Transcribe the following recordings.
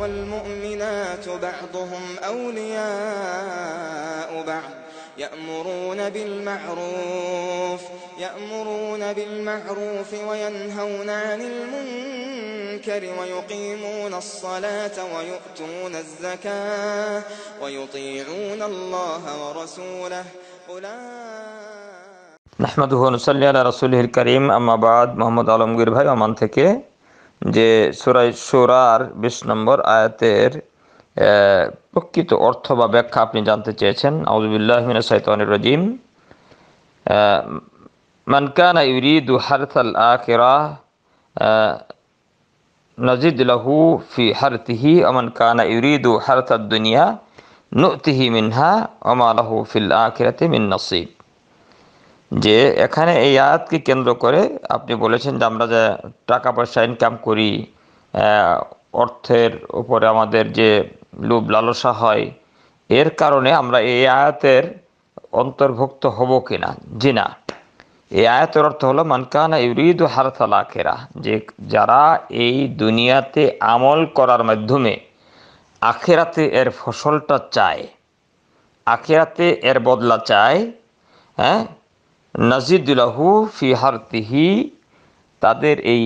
والمؤمنات بعضهم أولياء بعض يأمرون بالمعروف يأمرون بالمعروف وينهون عن المنكر ويقيمون الصلاة ويؤتون الزكاة ويطيعون الله ورسوله أولئك نحمده ونصلي على رسوله الكريم أما بعد محمد عالمگیر بھائی عمان থেকে যে সুরাই সুরার বিশ নম্বর আয়াতের প্রকৃত অর্থ বা ব্যাখ্যা আপনি জানতে চেয়েছেন আউজুবিল্লাহমিনা সাইতানির রজিম মানকানা ইউরিদু হারথাল আকেরা নজিদ লাহু ফি হারতিহি অমান কানা ইউরিদু হারথাদ দুনিয়া নুতিহি মিনহা অমা লাহু ফিল আখিরাতে মিন নসিব যে এখানে এই আয়াতকে কেন্দ্র করে আপনি বলেছেন যে আমরা যে টাকা পয়সা ইনকাম করি অর্থের উপরে আমাদের যে লোভ লালসা হয় এর কারণে আমরা এই আয়াতের অন্তর্ভুক্ত হব কিনা জি না এই আয়াতের অর্থ হলো মানকানা ইউরিদ হারথাল আখেরা যে যারা এই দুনিয়াতে আমল করার মাধ্যমে আখেরাতে এর ফসলটা চায় আখেরাতে এর বদলা চায় হ্যাঁ নাজিদুলাহু ফি হারতিহি তাদের এই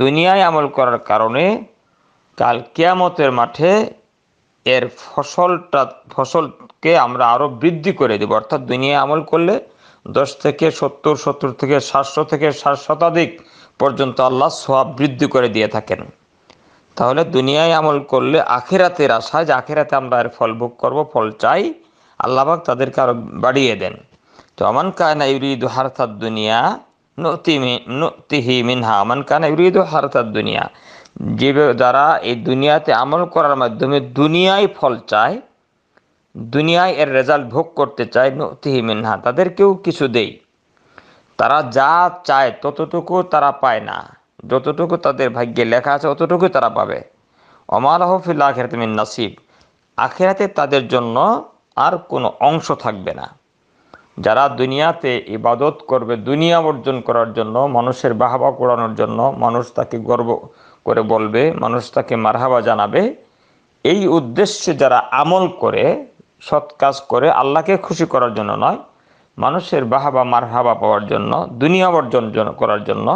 দুনিয়ায় আমল করার কারণে কাল কেয়ামতের মাঠে এর ফসলটা ফসলকে আমরা আরও বৃদ্ধি করে দেব অর্থাৎ দুনিয়ায় আমল করলে দশ থেকে সত্তর সত্তর থেকে সাতশো থেকে সাত শতাধিক পর্যন্ত আল্লাহ সোয়াব বৃদ্ধি করে দিয়ে থাকেন তাহলে দুনিয়ায় আমল করলে আখেরাতের আশা যে আখেরাতে আমরা এর ফল ভোগ করবো ফল চাই আল্লাহবাক তাদেরকে আরও বাড়িয়ে দেন তো আমান কানা ইউরিদ হারথাদ দুনিয়া নুতিহি মিনহা আমান কানা ইউরিদ হারথাদ দুনিয়া যে যারা এই দুনিয়াতে আমল করার মাধ্যমে দুনিয়ায় ফল চায় দুনিয়ায় এর রেজাল্ট ভোগ করতে চায় নুতিহি মিনহা তাদেরকেও কিছু দেই তারা যা চায় ততটুকু তারা পায় না যতটুকু তাদের ভাগ্যে লেখা আছে অতটুকু তারা পাবে অমালহফিল আখেরাত মিন নাসিব আখেরাতে তাদের জন্য আর কোনো অংশ থাকবে না যারা দুনিয়াতে ইবাদত করবে দুনিয়া অর্জন করার জন্য মানুষের বাহাবা কোড়ানোর জন্য মানুষ তাকে গর্ব করে বলবে মানুষ তাকে মারহাবা জানাবে এই উদ্দেশ্যে যারা আমল করে সৎ কাজ করে আল্লাহকে খুশি করার জন্য নয় মানুষের বাহাবা মারহাবা পাওয়ার জন্য দুনিয়া অর্জন করার জন্য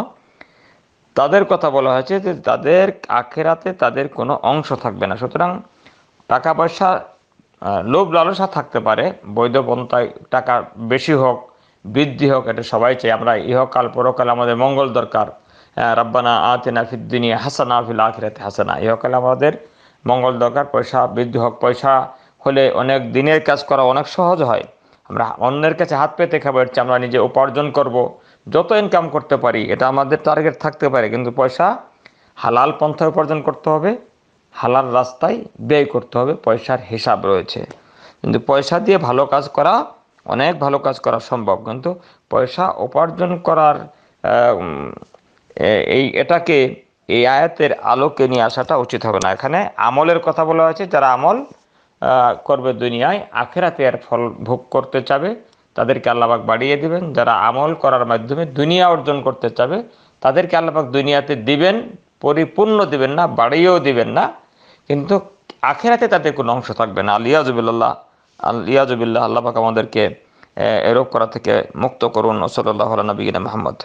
তাদের কথা বলা হয়েছে যে তাদের আখেরাতে তাদের কোনো অংশ থাকবে না সুতরাং টাকা পয়সা লোভ লালসা থাকতে পারে বৈধ পন্থায় টাকা বেশি হোক বৃদ্ধি হোক এটা সবাই চাই আমরা ইহকাল পরকাল আমাদের মঙ্গল দরকার রব্বানা আতেনা ফিদ্দিনী হাসানা ফিল আখিরাতে হাসানা ইহকাল আমাদের মঙ্গল দরকার পয়সা বৃদ্ধি হোক পয়সা হলে অনেক দিনের কাজ করা অনেক সহজ হয় আমরা অন্যের কাছে হাত পেতে খাবার চেয়ে আমরা নিজে উপার্জন করব যত ইনকাম করতে পারি এটা আমাদের টার্গেট থাকতে পারে কিন্তু পয়সা হালাল পন্থায় উপার্জন করতে হবে হালাল রাস্তায় ব্যয় করতে হবে পয়সার হিসাব রয়েছে কিন্তু পয়সা দিয়ে ভালো কাজ করা অনেক ভালো কাজ করা সম্ভব কিন্তু পয়সা উপার্জন করার এই এটাকে এই আয়াতের আলোকে নিয়ে আসাটা উচিত হবে না এখানে আমলের কথা বলা হয়েছে যারা আমল করবে দুনিয়ায় আখেরাতে আর ফল ভোগ করতে চাবে তাদেরকে আল্লাপাক বাড়িয়ে দিবেন যারা আমল করার মাধ্যমে দুনিয়া অর্জন করতে চাবে তাদেরকে আল্লাপাক দুনিয়াতে দিবেন পরিপূর্ণ দিবেন না বাড়িয়েও দিবেন না কিন্তু আখেরাতে তাতে কোনো অংশ থাকবে না আলিয়াজবিল্লাহ আলিয়াজবিল্লাহ আল্লাহ পাক আমাদেরকে এরোপ করা থেকে মুক্ত করুন ওসল্লাহ নবীন মাহমদ